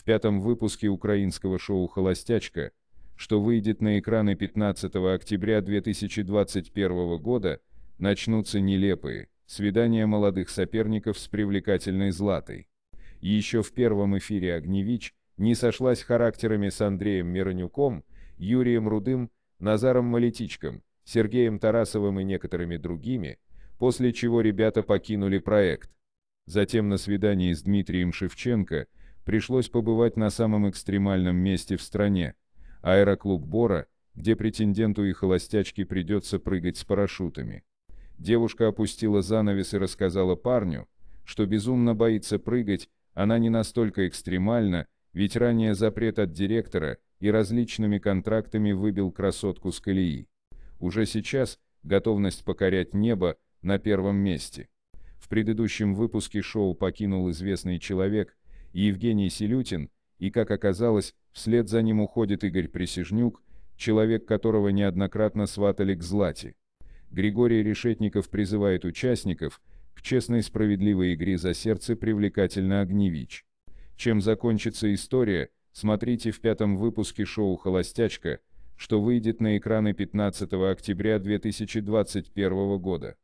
в пятом выпуске украинского шоу «Холостячка», что выйдет на экраны 15 октября 2021 года, начнутся нелепые свидания молодых соперников с привлекательной Златой. Еще в первом эфире Огневич не сошлась характерами с Андреем Миронюком, Юрием Рудым, Назаром Малетичком, Сергеем Тарасовым и некоторыми другими, после чего ребята покинули проект. Затем на свидании с Дмитрием Шевченко – пришлось побывать на самом экстремальном месте в стране – аэроклуб Бора, где претенденту и холостячке придется прыгать с парашютами. Девушка опустила занавес и рассказала парню, что безумно боится прыгать, она не настолько экстремальна, ведь ранее запрет от директора и различными контрактами выбил красотку с колеи. Уже сейчас готовность покорять небо на первом месте. В предыдущем выпуске шоу покинул известный человек, Евгений Селютин, и, как оказалось, вслед за ним уходит Игорь Присяжнюк, человек которого неоднократно сватали к Злате. Григорий Решетников призывает участников к честной справедливой игре за сердце привлекательно Огневич. Чем закончится история, смотрите в пятом выпуске шоу «Холостячка», что выйдет на экраны 15 октября 2021 года.